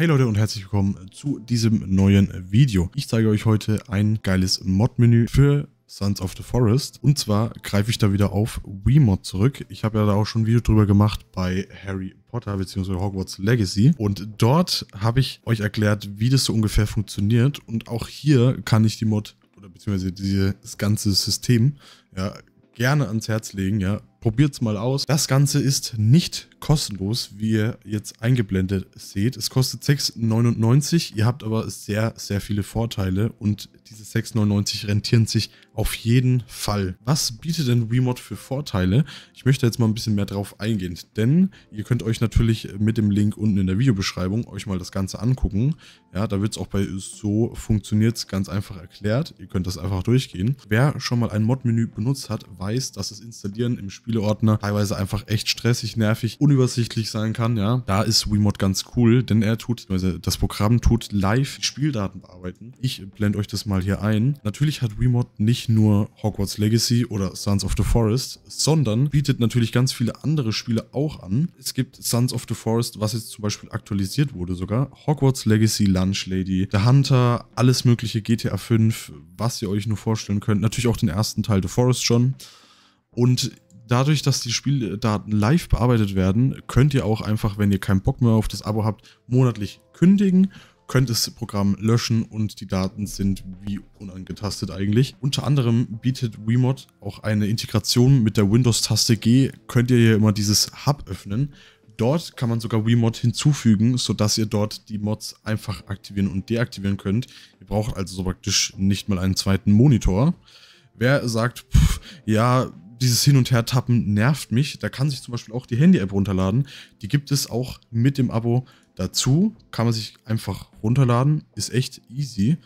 Hey Leute und herzlich willkommen zu diesem neuen Video. Ich zeige euch heute ein geiles Mod-Menü für Sons of the Forest. Und zwar greife ich da wieder auf Wiimote zurück. Ich habe ja da auch schon ein Video drüber gemacht bei Harry Potter bzw. Hogwarts Legacy. Und dort habe ich euch erklärt, wie das so ungefähr funktioniert. Und auch hier kann ich die Mod oder beziehungsweise dieses ganze System ja, gerne ans Herz legen. Ja, probiert es mal aus. Das Ganze ist nicht kostenlos, wie ihr jetzt eingeblendet seht. Es kostet 6,99. Ihr habt aber sehr, sehr viele Vorteile und diese 6,99 rentieren sich auf jeden Fall. Was bietet denn Remod für Vorteile? Ich möchte jetzt mal ein bisschen mehr drauf eingehen, denn ihr könnt euch natürlich mit dem Link unten in der Videobeschreibung euch mal das Ganze angucken. Ja, da wird es auch bei So funktioniert ganz einfach erklärt. Ihr könnt das einfach durchgehen. Wer schon mal ein Mod-Menü benutzt hat, weiß, dass das Installieren im Spiel Spieleordner teilweise einfach echt stressig, nervig, unübersichtlich sein kann, ja, da ist Wiimote ganz cool, denn er tut, also das Programm tut live Spieldaten bearbeiten. Ich blende euch das mal hier ein. Natürlich hat Wiimote nicht nur Hogwarts Legacy oder Sons of the Forest, sondern bietet natürlich ganz viele andere Spiele auch an. Es gibt Sons of the Forest, was jetzt zum Beispiel aktualisiert wurde sogar, Hogwarts Legacy, Lunch Lady, The Hunter, alles mögliche GTA 5, was ihr euch nur vorstellen könnt. Natürlich auch den ersten Teil The Forest schon. Und dadurch, dass die Spieldaten live bearbeitet werden, könnt ihr auch einfach, wenn ihr keinen Bock mehr auf das Abo habt, monatlich kündigen könnt das Programm löschen und die Daten sind wie unangetastet eigentlich. Unter anderem bietet Wiimod auch eine Integration mit der Windows-Taste G, könnt ihr hier immer dieses Hub öffnen. Dort kann man sogar Wiimod hinzufügen, sodass ihr dort die Mods einfach aktivieren und deaktivieren könnt. Ihr braucht also so praktisch nicht mal einen zweiten Monitor. Wer sagt, pff, ja, dieses Hin- und Her-Tappen nervt mich. Da kann sich zum Beispiel auch die Handy-App runterladen. Die gibt es auch mit dem Abo dazu. Kann man sich einfach runterladen. Ist echt easy.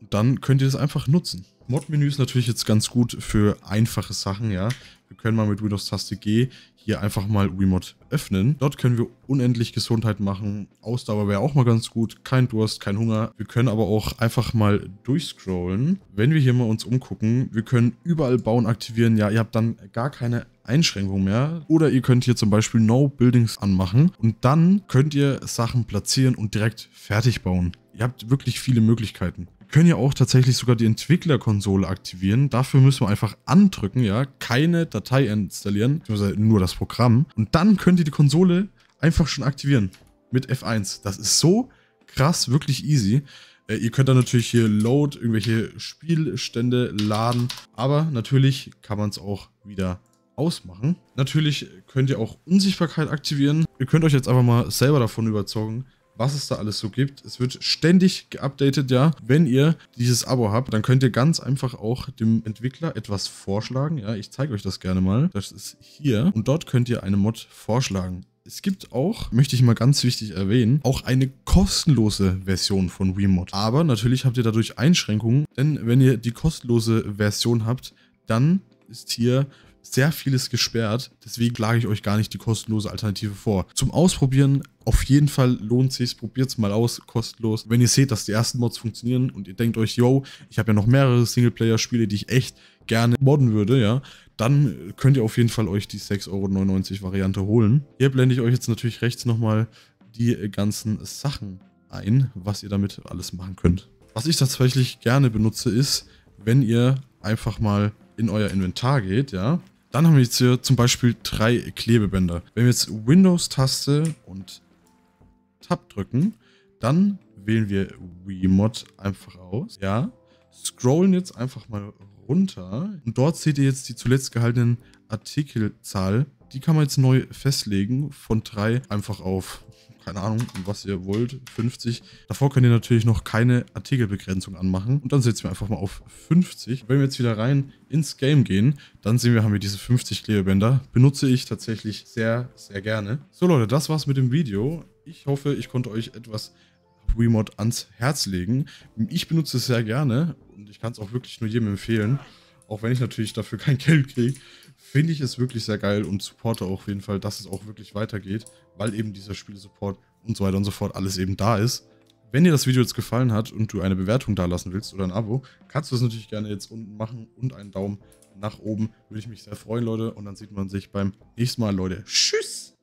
Und dann könnt ihr das einfach nutzen. Mod-Menü ist natürlich jetzt ganz gut für einfache Sachen, ja. Wir können mal mit Windows-Taste G hier einfach mal Remod öffnen. Dort können wir unendlich Gesundheit machen. Ausdauer wäre auch mal ganz gut. Kein Durst, kein Hunger. Wir können aber auch einfach mal durchscrollen. Wenn wir hier mal uns umgucken, wir können überall Bauen aktivieren. Ja, ihr habt dann gar keine Einschränkung mehr. Oder ihr könnt hier zum Beispiel No Buildings anmachen und dann könnt ihr Sachen platzieren und direkt fertig bauen. Ihr habt wirklich viele Möglichkeiten können ja auch tatsächlich sogar die Entwicklerkonsole aktivieren. Dafür müssen wir einfach andrücken, ja, keine Datei installieren, nur das Programm. Und dann könnt ihr die Konsole einfach schon aktivieren mit F1. Das ist so krass, wirklich easy. Äh, ihr könnt dann natürlich hier Load, irgendwelche Spielstände laden, aber natürlich kann man es auch wieder ausmachen. Natürlich könnt ihr auch Unsichtbarkeit aktivieren. Ihr könnt euch jetzt einfach mal selber davon überzeugen, was es da alles so gibt. Es wird ständig geupdatet, ja. Wenn ihr dieses Abo habt, dann könnt ihr ganz einfach auch dem Entwickler etwas vorschlagen. Ja, ich zeige euch das gerne mal. Das ist hier. Und dort könnt ihr eine Mod vorschlagen. Es gibt auch, möchte ich mal ganz wichtig erwähnen, auch eine kostenlose Version von WeMod. Aber natürlich habt ihr dadurch Einschränkungen, denn wenn ihr die kostenlose Version habt, dann ist hier sehr vieles gesperrt. Deswegen lage ich euch gar nicht die kostenlose Alternative vor. Zum Ausprobieren auf jeden Fall lohnt sich's, probiert's mal aus, kostenlos. Wenn ihr seht, dass die ersten Mods funktionieren und ihr denkt euch, yo, ich habe ja noch mehrere Singleplayer-Spiele, die ich echt gerne modden würde, ja, dann könnt ihr auf jeden Fall euch die 6,99 Euro Variante holen. Hier blende ich euch jetzt natürlich rechts nochmal die ganzen Sachen ein, was ihr damit alles machen könnt. Was ich tatsächlich gerne benutze ist, wenn ihr einfach mal in euer Inventar geht, ja, dann haben wir jetzt hier zum Beispiel drei Klebebänder. Wenn wir jetzt Windows-Taste und Tab drücken, dann wählen wir Wiimod einfach aus. Ja, scrollen jetzt einfach mal runter. Und dort seht ihr jetzt die zuletzt gehaltenen Artikelzahl. Die kann man jetzt neu festlegen von drei einfach auf keine Ahnung, was ihr wollt, 50. Davor könnt ihr natürlich noch keine Artikelbegrenzung anmachen. Und dann setzen wir einfach mal auf 50. Wenn wir jetzt wieder rein ins Game gehen, dann sehen wir, haben wir diese 50 Klebebänder. Benutze ich tatsächlich sehr, sehr gerne. So Leute, das war's mit dem Video. Ich hoffe, ich konnte euch etwas Remote ans Herz legen. Ich benutze es sehr gerne und ich kann es auch wirklich nur jedem empfehlen. Auch wenn ich natürlich dafür kein Geld kriege finde ich es wirklich sehr geil und supporte auch auf jeden Fall, dass es auch wirklich weitergeht, weil eben dieser Spielesupport und so weiter und so fort alles eben da ist. Wenn dir das Video jetzt gefallen hat und du eine Bewertung dalassen willst oder ein Abo, kannst du das natürlich gerne jetzt unten machen und einen Daumen nach oben. Würde ich mich sehr freuen, Leute. Und dann sieht man sich beim nächsten Mal, Leute. Tschüss!